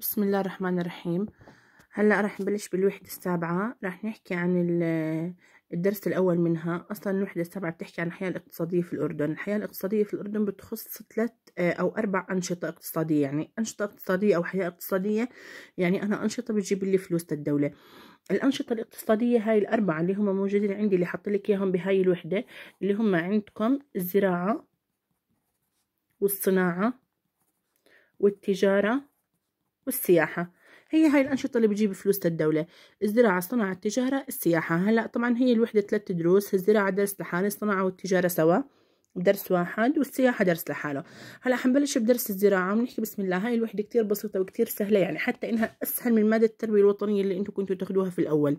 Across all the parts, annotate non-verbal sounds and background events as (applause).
بسم الله الرحمن الرحيم هلا راح نبلش بالوحدة السابعة راح نحكي عن الدرس الأول منها أصلا الوحدة السابعة بتحكي عن الحياة الاقتصادية في الأردن الحياة الاقتصادية في الأردن بتخص ثلاث آه، أو أربع أنشطة اقتصادية يعني أنشطة اقتصادية أو حياة اقتصادية يعني أنا أنشطة بتجيب لي فلوس للدولة الأنشطة الاقتصادية هاي الأربعة اللي هم موجودين عندي اللي حط لك إياهم بهاي الوحدة اللي هم عندكم الزراعة والصناعة والتجارة والسياحة هي هاي الأنشطة اللي بتجيب فلوس للدولة الزراعة الصناعة التجارة السياحة هلأ طبعا هي الوحدة ثلاث دروس الزراعة درس لحاله الصناعة والتجارة سوا درس واحد والسياحة درس لحاله هلا حنبلش بدرس الزراعة ونحكي بسم الله هاي الوحدة كتير بسيطة وكتير سهلة يعني حتى إنها أسهل من مادة التربية الوطنية اللي أنتم كنتوا تاخدوها في الأول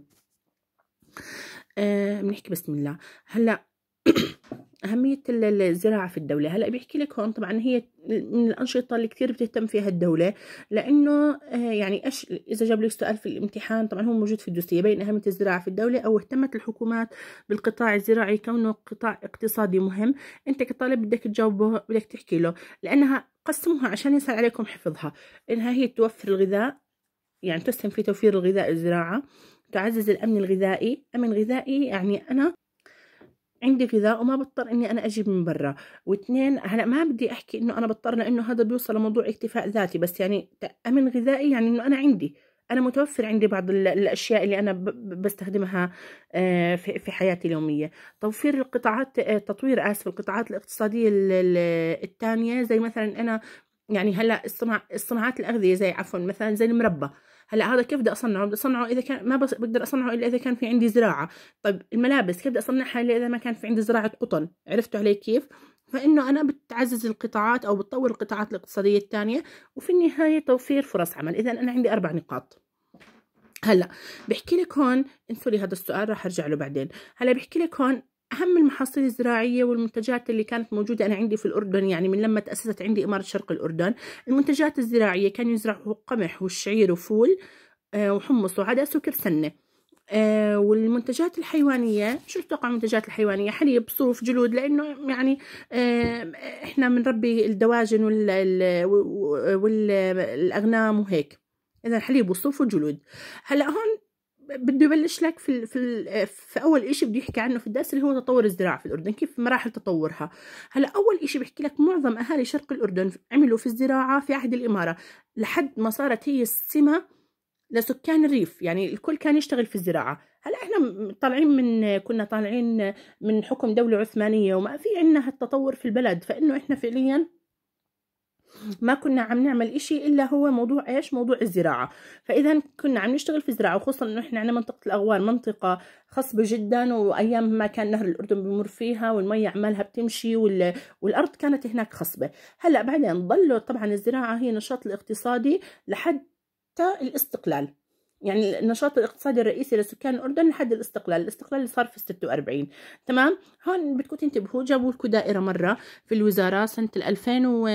آه بنحكي بسم الله هلا (clears throat) أهمية الزراعة في الدولة هلأ بيحكي لك هون طبعا هي من الأنشطة اللي كثير بتهتم فيها الدولة لأنه آه، يعني أش... إذا جاب لك سؤال في الامتحان طبعا هو موجود في الدوسية بين أهمية الزراعة في الدولة أو اهتمت الحكومات بالقطاع الزراعي كونه قطاع اقتصادي مهم أنت كطالب بدك تجاوبه بدك تحكي له لأنها قسموها عشان يسهل عليكم حفظها إنها هي توفر الغذاء يعني تسهم في توفير الغذاء الزراعة تعزز الأمن الغذائي أمن غذائي يعني أنا عندي غذاء وما بضطر اني انا اجيب من برا واثنين هلا ما بدي احكي انه انا بضطر لانه هذا بيوصل لموضوع اكتفاء ذاتي بس يعني امن غذائي يعني انه انا عندي انا متوفر عندي بعض الاشياء اللي انا بستخدمها آه، في حياتي اليوميه توفير القطاعات آه، تطوير اسف القطاعات الاقتصاديه الثانيه زي مثلا انا يعني هلا الصناعات الاغذيه زي عفوا مثلا زي المربى هلا هذا كيف بدي اصنعه بدي اصنعه اذا كان ما بس بقدر اصنعه الا اذا كان في عندي زراعه طيب الملابس كيف بدي اصنعها الا اذا ما كان في عندي زراعه قطن عرفتوا علي كيف فانه انا بتعزز القطاعات او بتطور القطاعات الاقتصاديه الثانيه وفي النهايه توفير فرص عمل اذا انا عندي اربع نقاط هلا بحكي لك هون انسوا لي هذا السؤال راح ارجع له بعدين هلا بحكي لك هون أهم المحاصيل الزراعية والمنتجات اللي كانت موجودة أنا عندي في الأردن يعني من لما تأسست عندي إمارة شرق الأردن المنتجات الزراعية كان يزرعوا قمح والشعير وفول آه، وحمص وعدس وكرسنة آه والمنتجات الحيوانية شو تتوقع المنتجات الحيوانية حليب صوف جلود لأنه يعني آه إحنا بنربي الدواجن والأغنام وهيك إذا حليب وصوف وجلود هلا هون بده يبلش لك في في في اول شيء بده يحكي عنه في الدرس اللي هو تطور الزراعه في الاردن كيف مراحل تطورها هلا اول شيء بحكي لك معظم اهالي شرق الاردن عملوا في الزراعه في عهد الاماره لحد ما صارت هي السمه لسكان الريف يعني الكل كان يشتغل في الزراعه هلا احنا طالعين من كنا طالعين من حكم دوله عثمانيه وما في عندنا هالتطور في البلد فانه احنا فعليا ما كنا عم نعمل إشي إلا هو موضوع إيش موضوع الزراعة فإذا كنا عم نشتغل في الزراعة وخصوصا إنه إحنا عنا منطقة الأغوار منطقة خصبة جدا وأيام ما كان نهر الأردن بمر فيها والمية عمالها بتمشي وال... والأرض كانت هناك خصبة هلأ بعدين ضلوا طبعا الزراعة هي نشاط الاقتصادي لحد الاستقلال يعني النشاط الاقتصادي الرئيسي لسكان الأردن لحد الاستقلال الاستقلال اللي صار في 46 تمام هون بدكم تنتبهوا جابوا لكم دائرة مرة في الوزارة سنة 2000 و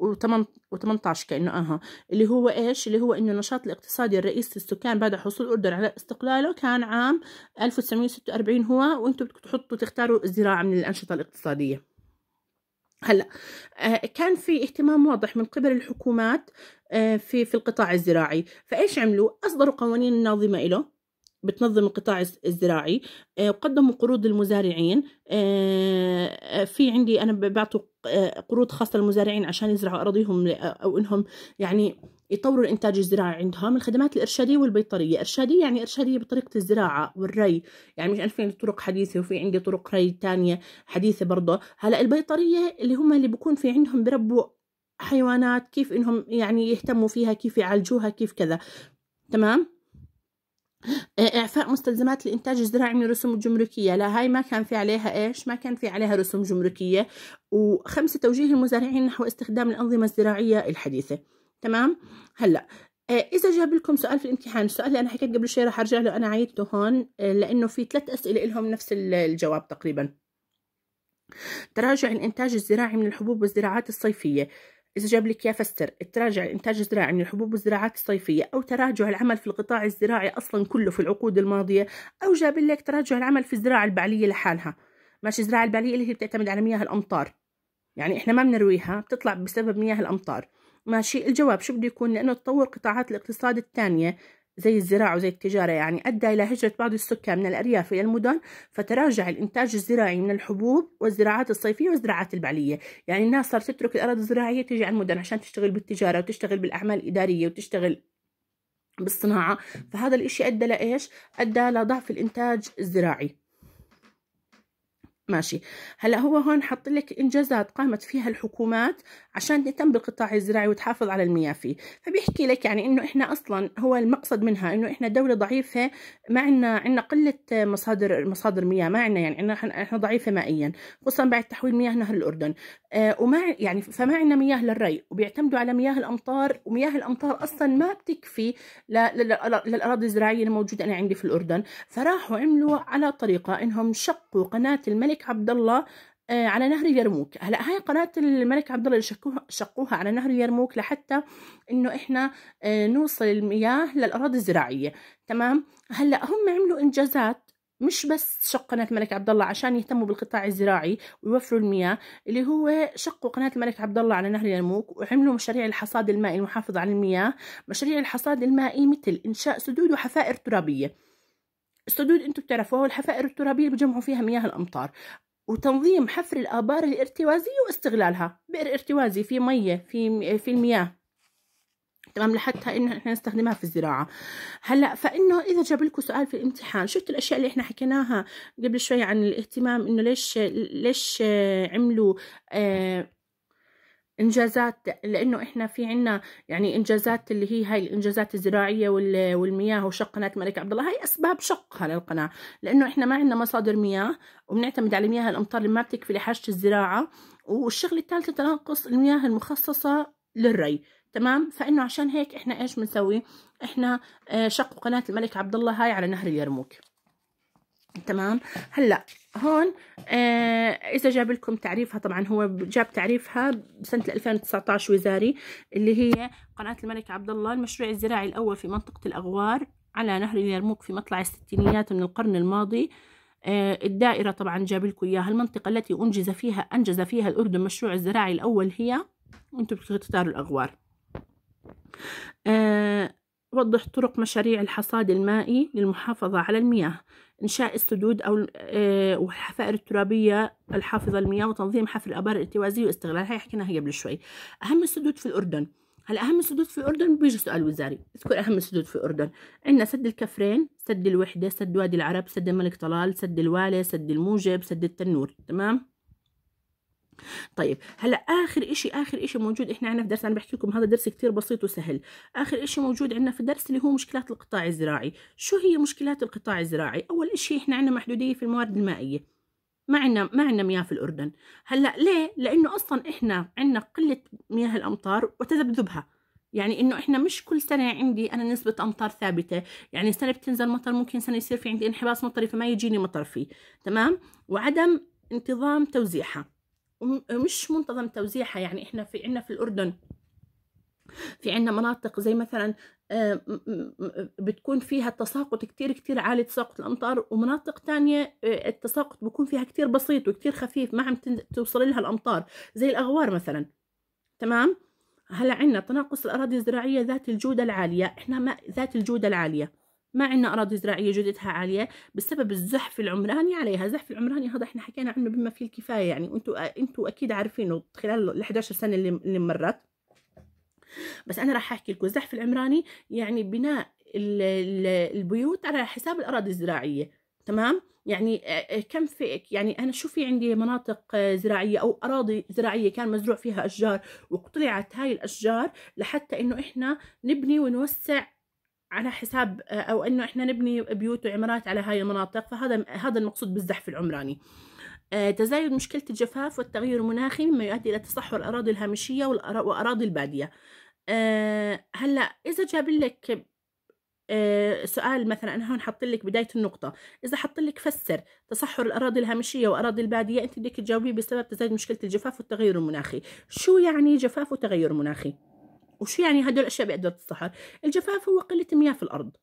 و18 كأنه اها اللي هو ايش اللي هو انه النشاط الاقتصادي الرئيسي للسكان بعد حصول الاردن على استقلاله كان عام 1946 هو وانتم بدكم تحطوا تختاروا الزراعة من الانشطة الاقتصادية هلا آه، كان في اهتمام واضح من قبل الحكومات آه، في في القطاع الزراعي فايش عملوا اصدروا قوانين ناظمه له بتنظم القطاع الزراعي آه، وقدموا قروض للمزارعين في عندي انا بعطوا آه، قروض خاصة للمزارعين عشان يزرعوا أراضيهم أو إنهم يعني يطوروا الإنتاج الزراعي عندهم الخدمات الإرشادية والبيطرية إرشادية يعني إرشادية بطريقة الزراعة والري يعني مش في طرق حديثة وفي عندي طرق ري تانية حديثة برضه هلأ البيطرية اللي هم اللي بكون في عندهم بربوا حيوانات كيف إنهم يعني يهتموا فيها كيف يعالجوها كيف كذا تمام اعفاء مستلزمات الانتاج الزراعي من الرسوم الجمركيه لا هاي ما كان في عليها ايش ما كان في عليها رسوم جمركيه وخمسه توجيه المزارعين نحو استخدام الانظمه الزراعيه الحديثه تمام هلا إيه، اذا جاب لكم سؤال في الامتحان السؤال اللي انا حكيت قبل شوي رح ارجع له انا عيدته هون إيه، لانه في ثلاث اسئله لهم نفس الجواب تقريبا تراجع الانتاج الزراعي من الحبوب والزراعات الصيفيه إذا جاب لك يا فستر التراجع الإنتاج الزراعي من يعني الحبوب والزراعات الصيفية أو تراجع العمل في القطاع الزراعي أصلا كله في العقود الماضية أو جاب لك تراجع العمل في الزراعة البعلية لحالها ماشي الزراعة البعلية اللي هي بتعتمد على مياه الأمطار يعني إحنا ما بنرويها بتطلع بسبب مياه الأمطار ماشي الجواب شو بده يكون لأنه تطور قطاعات الاقتصاد الثانية زي الزراعة وزي التجارة يعني أدى إلى هجرة بعض السكان من الأرياف إلى المدن فتراجع الإنتاج الزراعي من الحبوب والزراعات الصيفية والزراعات البعلية يعني الناس صارت تترك الأراضي الزراعية تجي على المدن عشان تشتغل بالتجارة وتشتغل بالأعمال الإدارية وتشتغل بالصناعة فهذا الإشي أدى لإيش؟ أدى لضعف الإنتاج الزراعي ماشي هلا هو هون حط لك انجازات قامت فيها الحكومات عشان تهتم بالقطاع الزراعي وتحافظ على المياه فيه فبيحكي لك يعني انه احنا اصلا هو المقصد منها انه احنا دوله ضعيفه ما عندنا عندنا قله مصادر مصادر مياه ما عندنا يعني احنا احنا ضعيفه مائيا خصوصا بعد تحويل مياه نهر الاردن آه وما يعني فما عندنا مياه للري وبيعتمدوا على مياه الامطار ومياه الامطار اصلا ما بتكفي للاراضي الزراعيه الموجوده انا عندي في الاردن فراحوا عملوا على طريقه انهم شقوا قناه الملك الملك عبد الله آه، على نهر يرموك هلا هاي قناه الملك عبد الله اللي شقوها شقوها على نهر يرموك لحتى انه احنا آه، نوصل المياه للاراضي الزراعيه تمام هلا هم عملوا انجازات مش بس شق قناة الملك عبد الله عشان يهتموا بالقطاع الزراعي ويوفروا المياه اللي هو شقوا قناة الملك عبد الله على نهر اليرموك وعملوا مشاريع الحصاد المائي المحافظة على المياه مشاريع الحصاد المائي مثل إنشاء سدود وحفائر ترابية السدود انتم بتعرفوها الحفائر الترابيه اللي بجمعوا فيها مياه الامطار وتنظيم حفر الآبار الارتوازية واستغلالها بئر ارتوازي في مية في في المياه تمام لحتى انه احنا نستخدمها في الزراعه هلا فانه اذا جاب لكم سؤال في الامتحان شفت الاشياء اللي احنا حكيناها قبل شوي عن الاهتمام انه ليش ليش عملوا آه انجازات لانه احنا في عنا يعني انجازات اللي هي هاي الانجازات الزراعيه والمياه وشق قناه الملك عبد الله هاي اسباب شقها للقناه لانه احنا ما عندنا مصادر مياه وبنعتمد على مياه الامطار اللي ما بتكفي لحاجه الزراعه والشغله الثالثه تناقص المياه المخصصه للري تمام فانه عشان هيك احنا ايش بنسوي احنا آه، شق قناه الملك عبد الله هاي على نهر اليرموك تمام هلا هون آه اذا جاب لكم تعريفها طبعا هو جاب تعريفها بسنه 2019 وزاري اللي هي قناه الملك عبد الله المشروع الزراعي الاول في منطقه الاغوار على نهر اليرموك في مطلع الستينيات من القرن الماضي آه الدائره طبعا جاب لكم اياها المنطقه التي انجز فيها انجز فيها الاردن مشروع الزراعي الاول هي وانتم بتختاروا الاغوار آه، توضح طرق مشاريع الحصاد المائي للمحافظة على المياه إنشاء السدود أو آه، والحفائر الترابية الحافظة للمياه وتنظيم حفر الآبار الارتوازية واستغلالها حكيناها قبل شوي أهم السدود في الأردن هلا أهم السدود في الأردن بيجي سؤال وزاري اذكر أهم السدود في الأردن عندنا سد الكفرين سد الوحدة سد وادي العرب سد الملك طلال سد الوالي سد الموجب سد التنور تمام طيب هلا اخر شيء اخر شيء موجود احنا عندنا في درس انا بحكي لكم هذا درس كثير بسيط وسهل اخر شيء موجود عندنا في الدرس اللي هو مشكلات القطاع الزراعي شو هي مشكلات القطاع الزراعي اول شيء احنا عندنا محدوديه في الموارد المائيه ما عندنا ما عندنا مياه في الاردن هلا ليه لانه اصلا احنا عندنا قله مياه الامطار وتذبذبها يعني انه احنا مش كل سنه عندي انا نسبه امطار ثابته يعني سنه بتنزل مطر ممكن سنه يصير في عندي انحباس مطري فما يجيني مطر فيه تمام وعدم انتظام توزيعها ومش منتظم توزيعها يعني احنا في عنا في الاردن في عنا مناطق زي مثلا آه، بتكون فيها التساقط كتير كتير عالي تساقط الأمطار ومناطق تانية آه، التساقط بيكون فيها كتير بسيط وكتير خفيف ما عم توصل لها الأمطار زي الأغوار مثلا تمام هلا عنا تناقص الأراضي الزراعية ذات الجودة العالية إحنا ما ذات الجودة العالية ما عندنا أراضي زراعية جودتها عالية بسبب الزحف العمراني عليها، الزحف العمراني هذا احنا حكينا عنه بما فيه الكفاية يعني وانتوا انتوا أكيد عارفينه خلال ال 11 سنة اللي مرت بس أنا راح أحكي لكم الزحف العمراني يعني بناء البيوت على حساب الأراضي الزراعية تمام؟ يعني آه، آه، كم في يعني انا شو في عندي مناطق زراعيه آه، او اراضي زراعيه كان مزروع فيها اشجار وقطعت هاي الاشجار لحتى انه احنا نبني ونوسع على حساب او انه احنا نبني بيوت وعمارات على هاي المناطق فهذا هذا المقصود بالزحف العمراني آه، تزايد مشكله الجفاف والتغير المناخي مما يؤدي الى تصحر الاراضي الهامشيه واراضي الباديه آه، هلا اذا جاب لك آه، سؤال مثلا انا هون حط لك بدايه النقطه اذا حط لك فسر تصحر الاراضي الهامشيه واراضي الباديه انت بدك تجاوبيه بسبب تزايد مشكله الجفاف والتغير المناخي شو يعني جفاف وتغير مناخي وشو يعني هدول الأشياء بقدره للصحر الجفاف هو قلة مياه في الأرض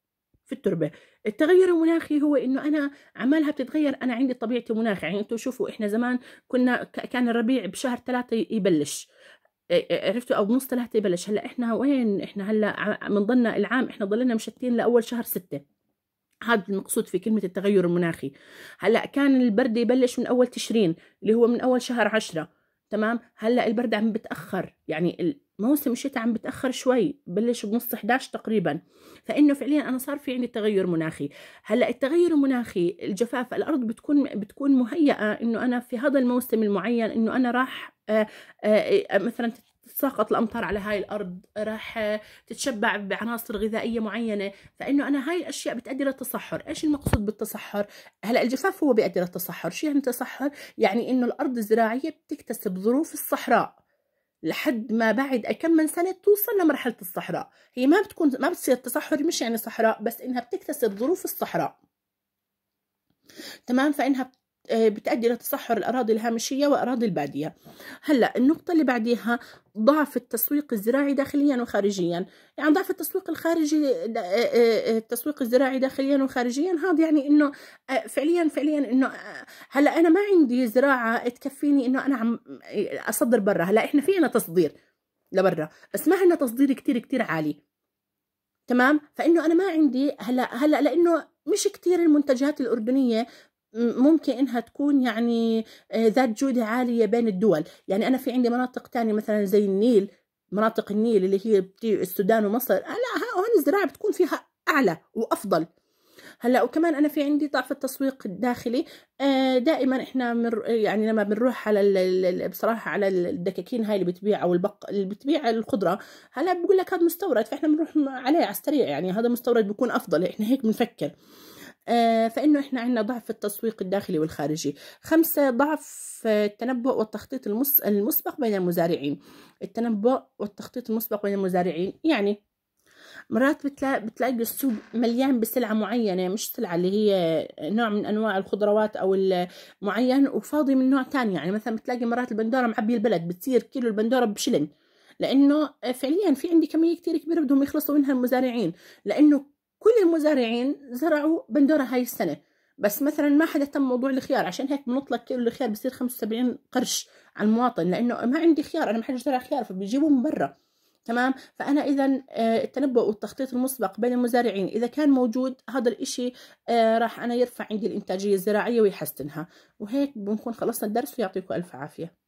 في التربة التغير المناخي هو إنه أنا عمالها بتتغير أنا عندي طبيعتي مناخ يعني أنتم شوفوا إحنا زمان كنا كان الربيع بشهر ثلاثة يبلش عرفتوا او بنص ثلاثة يبلش هلا احنا وين احنا هلا بنضلنا العام احنا ضلنا مشتين لاول شهر ستة هذا المقصود في كلمة التغير المناخي هلا كان البرد يبلش من اول تشرين اللي هو من اول شهر عشرة تمام هلا البرد عم بتاخر يعني موسم الشتاء عم بتاخر شوي بلش بنص 11 تقريبا فانه فعليا انا صار في عندي تغير مناخي هلا التغير المناخي الجفاف الارض بتكون بتكون مهيئه انه انا في هذا الموسم المعين انه انا راح آه، آه، مثلا تتساقط الامطار على هاي الارض راح آه، تتشبع بعناصر غذائيه معينه فانه انا هاي الاشياء بتؤدي للتصحر ايش المقصود بالتصحر هلا الجفاف هو بيؤدي للتصحر شو يعني تصحر يعني انه الارض الزراعيه بتكتسب ظروف الصحراء لحد ما بعد كم من سنة توصل لمرحلة الصحراء هي ما بتكون ما بتصير تصحر مش يعني صحراء بس إنها بتكتسب ظروف الصحراء تمام فإنها آه، بتؤدي لتصحر الأراضي الهامشية وأراضي البادية هلأ النقطة اللي بعديها ضعف التسويق الزراعي داخليا وخارجيا يعني ضعف التسويق الخارجي آه، آه، التسويق الزراعي داخليا وخارجيا هذا يعني انه فعليا فعليا انه هلا انا ما عندي زراعه تكفيني انه انا عم اصدر برا هلا احنا في تصدير لبرا بس ما عندنا تصدير كتير كتير عالي تمام فانه انا ما عندي هلا هلا لانه مش كتير المنتجات الأردنية ممكن انها تكون يعني آه، ذات جوده عاليه بين الدول يعني انا في عندي مناطق تانية مثلا زي النيل مناطق النيل اللي هي السودان ومصر لا هون الزراعه بتكون فيها اعلى وافضل هلا وكمان انا في عندي ضعف التسويق الداخلي آه، دائما احنا يعني لما بنروح على بصراحه على الدكاكين هاي اللي بتبيع او البق اللي بتبيع الخضره هلا بقول لك هذا مستورد فاحنا بنروح عليه على السريع يعني هذا مستورد بيكون افضل احنا هيك بنفكر آه، فإنه إحنا عندنا ضعف في التسويق الداخلي والخارجي خمسة ضعف التنبؤ والتخطيط المسبق بين المزارعين التنبؤ والتخطيط المسبق بين المزارعين يعني مرات بتلاقي, السوق مليان بسلعة معينة مش سلعة اللي هي نوع من أنواع الخضروات أو معين وفاضي من نوع تاني يعني مثلا بتلاقي مرات البندورة معبي البلد بتصير كيلو البندورة بشلن لأنه آه، فعليا في عندي كمية كتير كبيرة بدهم يخلصوا منها المزارعين لأنه كل المزارعين زرعوا بندورة هاي السنة بس مثلا ما حدا تم موضوع الخيار عشان هيك بنطلق كيلو الخيار بصير 75 قرش على المواطن لانه ما عندي خيار انا ما حدا زرع خيار فبيجيبوه من برا تمام فانا اذا آه، التنبؤ والتخطيط المسبق بين المزارعين اذا كان موجود هذا الاشي آه، راح انا يرفع عندي الانتاجيه الزراعيه ويحسنها وهيك بنكون خلصنا الدرس ويعطيكم الف عافيه